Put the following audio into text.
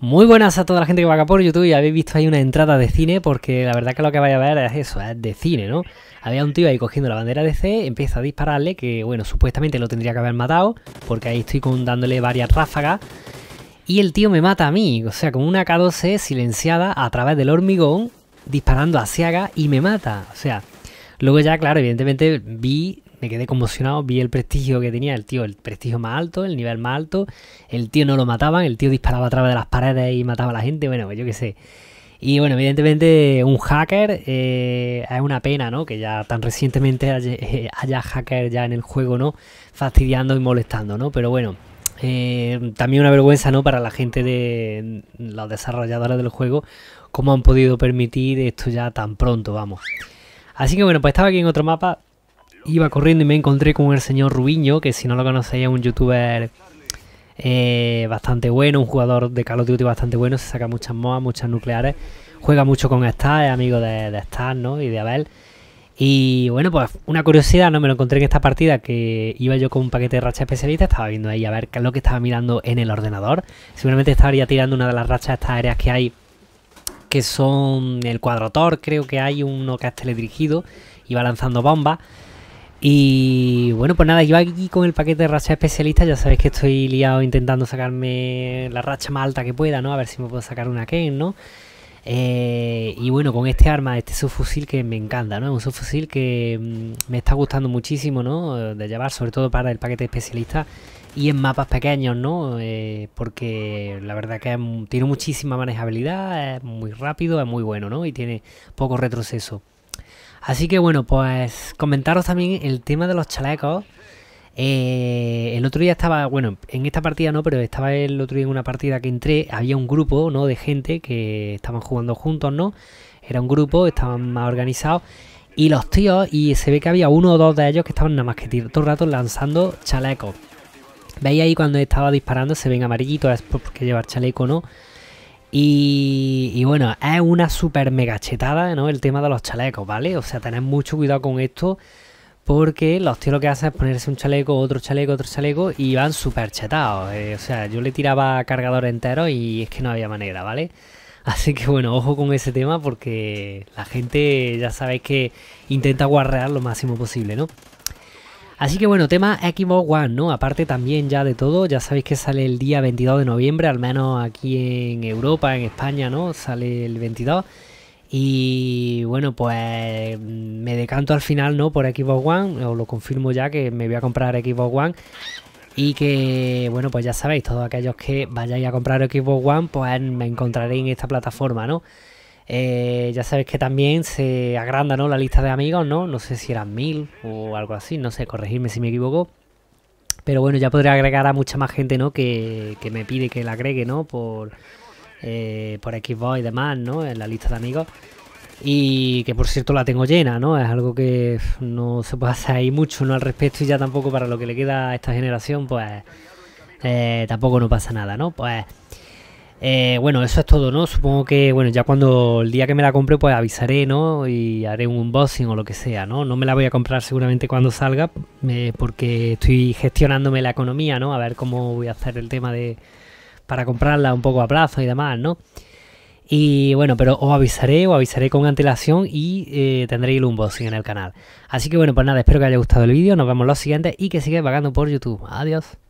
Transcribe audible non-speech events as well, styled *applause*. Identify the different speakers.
Speaker 1: Muy buenas a toda la gente que va acá por YouTube y habéis visto ahí una entrada de cine porque la verdad que lo que vais a ver es eso, es de cine, ¿no? Había un tío ahí cogiendo la bandera de C, empieza a dispararle, que bueno, supuestamente lo tendría que haber matado porque ahí estoy con, dándole varias ráfagas y el tío me mata a mí, o sea, con una K12 silenciada a través del hormigón disparando a Siaga, y me mata, o sea... Luego ya, claro, evidentemente vi me quedé conmocionado, vi el prestigio que tenía el tío, el prestigio más alto, el nivel más alto, el tío no lo mataban, el tío disparaba a través de las paredes y mataba a la gente, bueno, pues yo qué sé. Y bueno, evidentemente un hacker eh, es una pena, ¿no? Que ya tan recientemente *laughs* haya, hacker ya en el juego, ¿no? Fastidiando y molestando, ¿no? Pero bueno, eh, también una vergüenza, ¿no? Para la gente de los desarrolladores del juego, cómo han podido permitir esto ya tan pronto, vamos. Así que bueno, pues estaba aquí en otro mapa iba corriendo y me encontré con el señor Rubiño, que si no lo conocéis es un youtuber eh, bastante bueno, un jugador de Call of Duty bastante bueno, se saca muchas moas, muchas nucleares, juega mucho con Star, es amigo de, de Star, ¿no? Y de Abel. Y bueno, pues una curiosidad, ¿no? Me lo encontré en esta partida que iba yo con un paquete de racha especialista estaba viendo ahí a ver qué es lo que estaba mirando en el ordenador. Seguramente estaría tirando una de las rachas estas áreas que hay, que son el cuadro Thor creo que hay uno que es teledirigido, iba lanzando bombas. Y bueno, pues nada, yo aquí con el paquete de racha especialista, ya sabéis que estoy liado intentando sacarme la racha más alta que pueda, ¿no? A ver si me puedo sacar una Ken, ¿no? Eh, y bueno, con este arma, este subfusil que me encanta, ¿no? Es un subfusil que mm, me está gustando muchísimo, ¿no? De llevar, sobre todo para el paquete especialista y en mapas pequeños, ¿no? Eh, porque la verdad que tiene muchísima manejabilidad, es muy rápido, es muy bueno, ¿no? Y tiene poco retroceso. Así que bueno, pues comentaros también el tema de los chalecos. Eh, el otro día estaba, bueno, en esta partida no, pero estaba el otro día en una partida que entré, había un grupo, ¿no? De gente que estaban jugando juntos, ¿no? Era un grupo, estaban más organizados. Y los tíos, y se ve que había uno o dos de ellos que estaban nada más que todo el rato lanzando chalecos. Veis ahí cuando estaba disparando, se ven amarillitos, es porque llevar chaleco, ¿no? Y, bueno, es una super mega chetada, ¿no? El tema de los chalecos, ¿vale? O sea, tened mucho cuidado con esto. Porque los tíos lo que hacen es ponerse un chaleco, otro chaleco, otro chaleco y van súper chetados. Eh. o sea, yo le tiraba cargador entero y es que no había manera, ¿vale? *laughs* Así que bueno, ojo con ese tema porque la gente ya sabéis que intenta guarrear lo máximo posible, ¿no? Así que bueno, tema Xbox One, ¿no? Aparte también ya de todo, ya sabéis que sale el día 22 de noviembre, al menos aquí en Europa, en España, ¿no? Sale el 22. Y bueno, pues mm, me decanto al final, ¿no? Por Xbox One, os lo confirmo ya que me voy a comprar Xbox One. Y que, bueno, pues ya sabéis, todos aquellos que vayáis a comprar Xbox One, pues me encontraréis en esta plataforma, ¿no? Eh, ya sabes que también se agranda la lista de amigos, ¿no? No sé si eran mil o algo así, no sé, corregirme si me equivoco. Pero bueno, ya podré agregar a mucha más gente, ¿no? Que, me pide que la agregue, ¿no? Por, eh, por Xbox y demás, ¿no? En la lista de amigos. Y que por cierto la tengo llena, ¿no? Es algo que no se puede hacer ahí mucho, ¿no? Al respecto y ya tampoco para lo que le queda a esta generación, pues eh, tampoco no pasa nada, ¿no? Pues eh, bueno, eso es todo, ¿no? Supongo que, bueno, ya cuando el día que me la compre, pues avisaré, ¿no? Y haré un unboxing o lo que sea, ¿no? No me la voy a comprar seguramente cuando salga, eh, porque estoy gestionándome la economía, ¿no? A ver cómo voy a hacer el tema de. para comprarla un poco a plazo y demás, ¿no? Y bueno, pero os avisaré, os avisaré con antelación y eh, tendréis el unboxing en el canal. Así que bueno, pues nada, espero que haya gustado el vídeo, nos vemos los siguientes y que sigáis vagando por YouTube. Adiós.